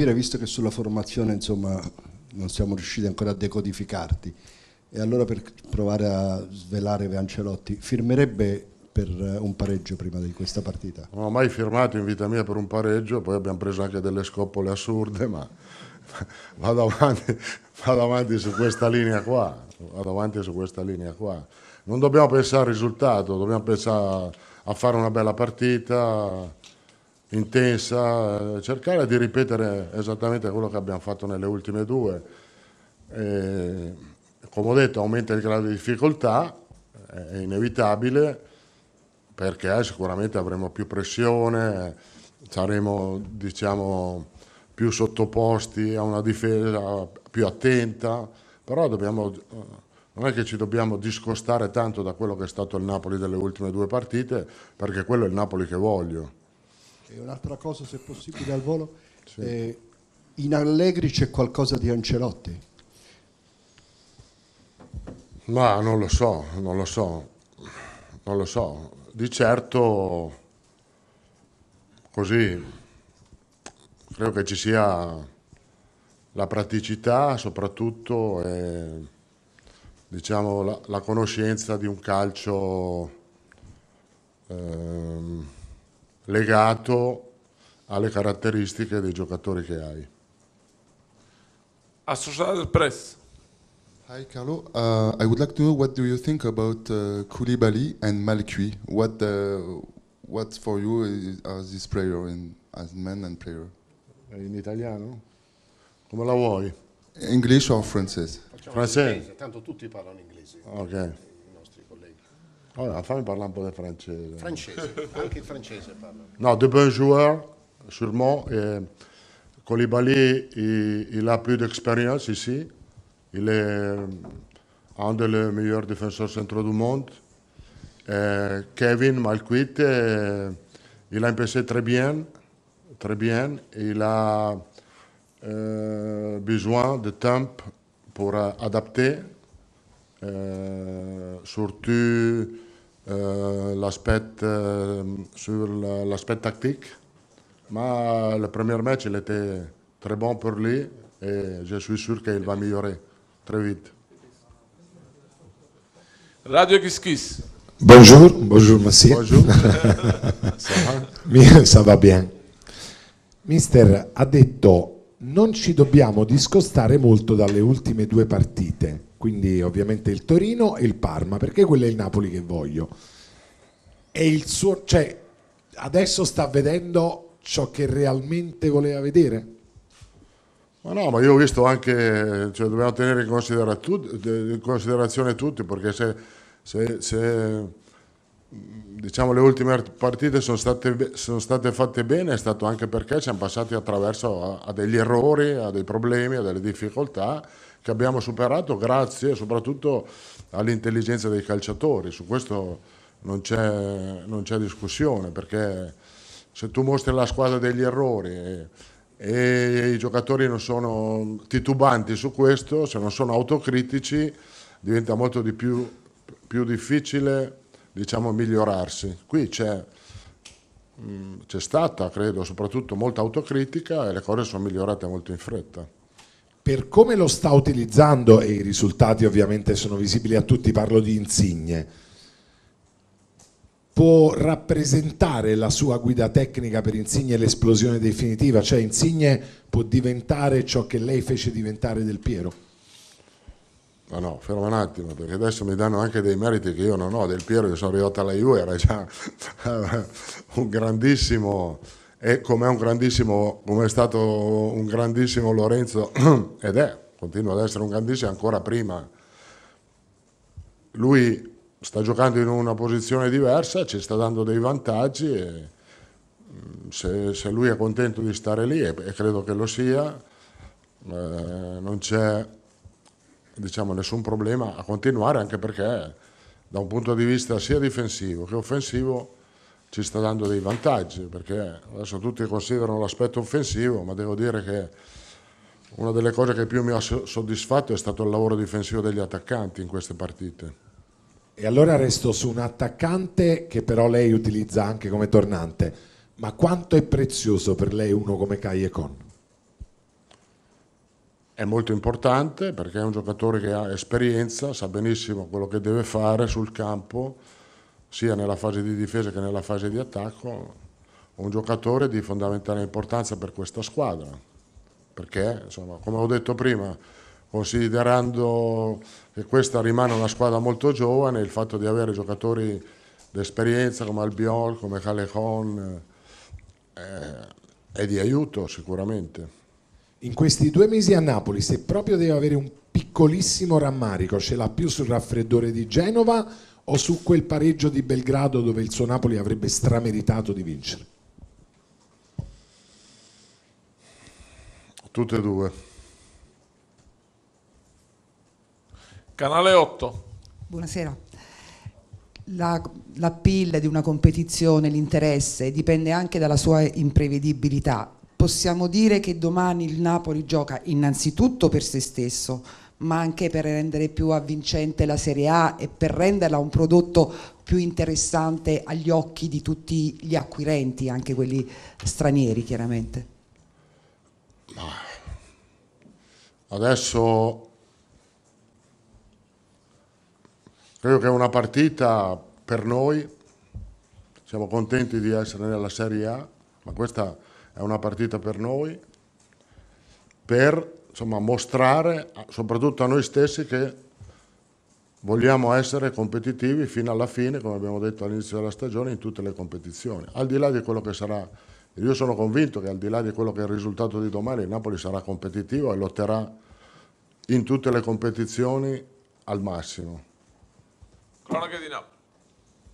capire, visto che sulla formazione insomma, non siamo riusciti ancora a decodificarti, e allora per provare a svelare Ancelotti, firmerebbe per eh, un pareggio prima di questa partita? Non ho mai firmato in vita mia per un pareggio, poi abbiamo preso anche delle scopole assurde, ma vado avanti, vado avanti su questa linea qua, vado avanti su questa linea qua. Non dobbiamo pensare al risultato, dobbiamo pensare a fare una bella partita, intensa, eh, cercare di ripetere esattamente quello che abbiamo fatto nelle ultime due. E, come ho detto, aumenta il grado di difficoltà, è inevitabile, perché sicuramente avremo più pressione, saremo diciamo, più sottoposti a una difesa più attenta, però dobbiamo, eh, non è che ci dobbiamo discostare tanto da quello che è stato il Napoli delle ultime due partite, perché quello è il Napoli che voglio. E un'altra cosa, se possibile, al volo. Sì. Eh, in Allegri c'è qualcosa di Ancelotti? Ma non lo so, non lo so, non lo so. Di certo, così, credo che ci sia la praticità soprattutto e diciamo, la, la conoscenza di un calcio... Ehm, legato alle caratteristiche dei giocatori che hai. Associated Press. Hi Carlo, uh, I would like to know what do you think about uh, Koulibaly and Malcui? What uh, what for you is, are this player in, as man and player? In italiano? Come la vuoi? English or Frances? Francese? Tanto tutti parlano inglese. Ok. Ah, enfin, il parle un peu de français. Français, Non, de bons joueurs, sûrement. Et Colibali, il, a plus d'expérience ici. Il est euh, un des de meilleurs défenseurs centraux du monde. Kevin Malquit, euh, il a empêché très bien, très bien. Il a euh, besoin de temps pour adapter, surtout Eh, eh, sur sull'aspetto tactique. ma il premier match, il était très bon per lui e je suis sûr qu'il va améliorer très vite. Radio Kiskis. Bonjour, bonjour monsieur. Bonjour. ça, va? ça va bien. Mister ha detto non ci dobbiamo discostare molto dalle ultime due partite quindi ovviamente il Torino e il Parma, perché quello è il Napoli che voglio. E il suo, cioè, adesso sta vedendo ciò che realmente voleva vedere? Ma no, ma io ho visto anche, cioè, dobbiamo tenere in, considera tut, in considerazione tutti, perché se, se, se diciamo, le ultime partite sono state, sono state, fatte bene è stato anche perché siamo passati attraverso a, a degli errori, a dei problemi, a delle difficoltà che abbiamo superato grazie soprattutto all'intelligenza dei calciatori. Su questo non c'è, non c'è discussione perché se tu mostri alla squadra degli errori e, e, i giocatori non sono titubanti su questo, se non sono autocritici diventa molto di più, più difficile diciamo, migliorarsi. Qui c'è c'è stata, credo, soprattutto molta autocritica e le cose sono migliorate molto in fretta per come lo sta utilizzando e i risultati ovviamente sono visibili a tutti, parlo di insigne, può rappresentare la sua guida tecnica per Insigne l'esplosione definitiva, cioè Insigne può diventare ciò che lei fece diventare Del Piero? No, no, fermo un attimo, perché adesso mi danno anche dei meriti che io non ho, Del Piero io sono arrivato alla Juve, era già un grandissimo e come è stato un grandissimo Lorenzo ed è, continua ad essere un grandissimo ancora prima. Lui sta giocando in una posizione diversa, ci sta dando dei vantaggi e mm, se, se lui è contento di stare lì e, e credo che lo sia, eh, non c'è diciamo, nessun problema a continuare anche perché da un punto di vista sia difensivo che offensivo ci sta dando dei vantaggi, perché adesso tutti considerano l'aspetto offensivo, ma devo dire che una delle cose che più mi ha soddisfatto è stato il lavoro difensivo degli attaccanti in queste partite. E allora resto su un attaccante che però lei utilizza anche come tornante, ma quanto è prezioso per lei uno come Kai Econ? È molto importante perché è un giocatore che ha esperienza, sa benissimo quello che deve fare sul campo sia nella fase di difesa che nella fase di attacco, un giocatore di fondamentale importanza per questa squadra, perché insomma, come ho detto prima, considerando che questa rimane una squadra molto giovane, il fatto di avere giocatori d'esperienza come Albiol, come Calejon, eh, è di aiuto sicuramente. In questi due mesi a Napoli, se proprio deve avere un piccolissimo rammarico, ce l'ha più sul raffreddore di Genova o su quel pareggio di Belgrado dove il suo Napoli avrebbe strameritato di vincere? Tutte e due. Canale 8. Buonasera. La, la pill di una competizione, l'interesse, dipende anche dalla sua imprevedibilità. Possiamo dire che domani il Napoli gioca innanzitutto per se stesso, ma anche per rendere più avvincente la Serie A e per renderla un prodotto più interessante agli occhi di tutti gli acquirenti, anche quelli stranieri chiaramente? Adesso credo che una partita per noi, siamo contenti di essere nella Serie A, ma questa è una partita per noi, per insomma, mostrare soprattutto a noi stessi che vogliamo essere competitivi fino alla fine, come abbiamo detto all'inizio della stagione, in tutte le competizioni. Al di là di quello che sarà, io sono convinto che al di là di quello che è il risultato di domani, il Napoli sarà competitivo e lotterà in tutte le competizioni al massimo. Cronaca di Napoli.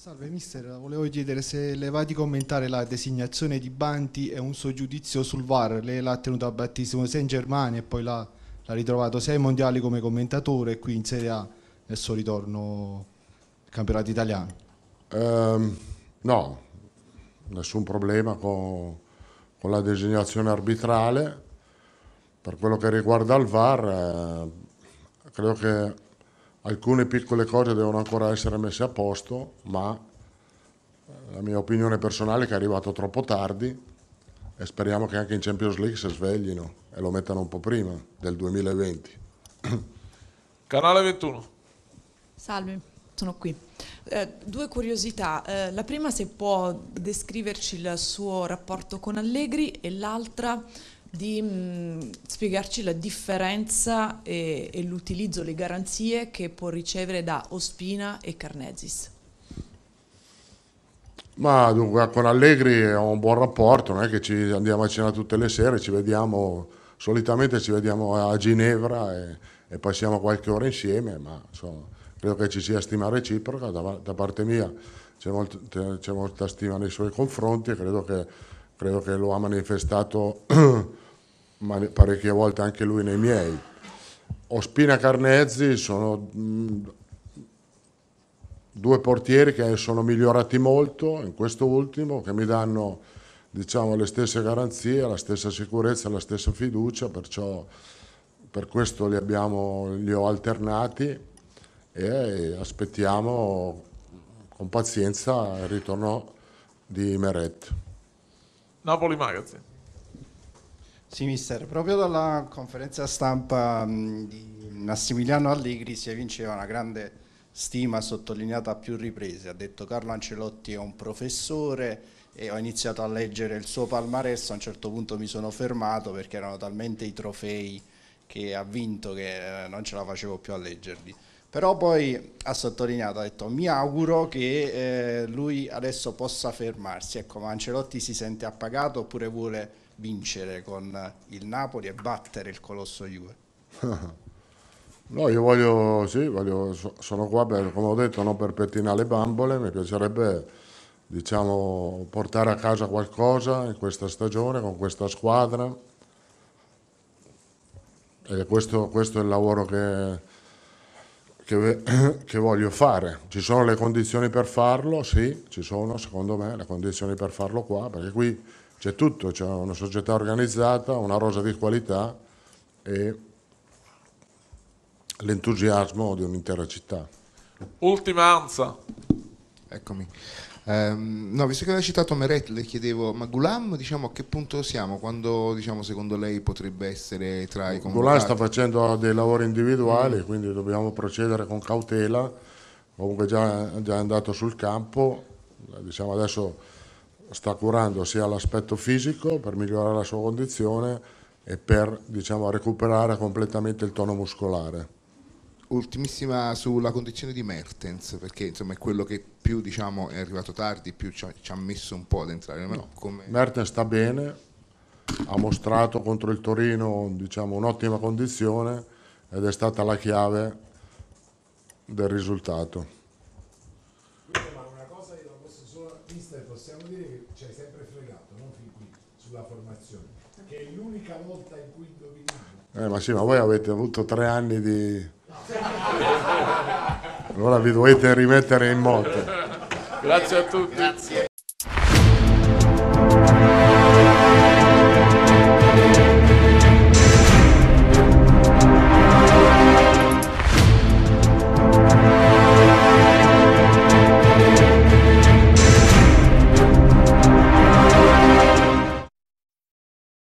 Salve mister, volevo chiedere se le va di commentare la designazione di Banti e un suo giudizio sul VAR. Lei l'ha tenuto a battesimo sia in Germania e poi l'ha, ritrovato sia ai mondiali come commentatore e qui in Serie A nel suo ritorno al campionato italiano. Um, no, nessun problema con, con, la designazione arbitrale. Per quello che riguarda il VAR, eh, credo che alcune piccole cose devono ancora essere messe a posto, ma eh, la mia opinione personale è che è arrivato troppo tardi e speriamo che anche in Champions League si sveglino e lo mettano un po' prima del 2020. Canale 21. Salve, sono qui. Eh, due curiosità, eh, la prima se può descriverci il suo rapporto con Allegri e l'altra di mh, mm, spiegarci la differenza e, e l'utilizzo, le garanzie che può ricevere da Ospina e Carnesis. Ma dunque, con Allegri ho un buon rapporto, non è che ci andiamo a cena tutte le sere, ci vediamo, solitamente ci vediamo a Ginevra e, e passiamo qualche ora insieme, ma insomma, credo che ci sia stima reciproca da, da parte mia, c'è, molta stima nei suoi confronti e credo che credo che lo ha manifestato parecchie volte anche lui nei miei. Ospina e Carnezzi sono mm, due portieri che sono migliorati molto in questo ultimo, che mi danno diciamo, le stesse garanzie, la stessa sicurezza, la stessa fiducia, perciò per questo li, abbiamo, li ho alternati e aspettiamo con pazienza il ritorno di Meret. Napoli Magazine. Sì, mister, proprio dalla conferenza stampa di Massimiliano Allegri si evinceva una grande stima sottolineata a più riprese. Ha detto Carlo Ancelotti è un professore e ho iniziato a leggere il suo palmarès, a un certo punto mi sono fermato perché erano talmente i trofei che ha vinto che eh, non ce la facevo più a leggerli. Però poi ha sottolineato, ha detto mi auguro che eh, lui adesso possa fermarsi. Ecco, ma si sente appagato oppure vuole vincere con il Napoli e battere il colosso Juve? No, io voglio, sì, voglio, sono qua per, come ho detto, non per pettinare le bambole, mi piacerebbe diciamo, portare a casa qualcosa in questa stagione, con questa squadra. E questo, questo è il lavoro che, che, che, voglio fare. Ci sono le condizioni per farlo? Sì, ci sono secondo me le condizioni per farlo qua, perché qui c'è tutto, c'è una società organizzata, una rosa di qualità e l'entusiasmo di un'intera città. Ultima anza. Eccomi. Um, no, visto che aveva citato Meret, le chiedevo, ma Gulam diciamo, a che punto siamo? Quando diciamo, secondo lei potrebbe essere tra i convocati? Gulam sta facendo dei lavori individuali, mm. quindi dobbiamo procedere con cautela, comunque già, già è andato sul campo, diciamo adesso sta curando sia l'aspetto fisico per migliorare la sua condizione e per diciamo, recuperare completamente il tono muscolare ultimissima sulla condizione di Mertens, perché insomma è quello che più diciamo, è arrivato tardi, più ci ha, ci ha messo un po' ad entrare. No. Come... Mertens sta bene, ha mostrato contro il Torino diciamo, un'ottima condizione ed è stata la chiave del risultato. Ma una cosa io posso solo, mister, possiamo dire che ci hai sempre fregato, non fin qui, sulla formazione, che è l'unica volta in cui indovinavo. Eh, ma sì, ma voi avete avuto tre anni di allora vi dovete rimettere in moto. Grazie a tutti. Grazie.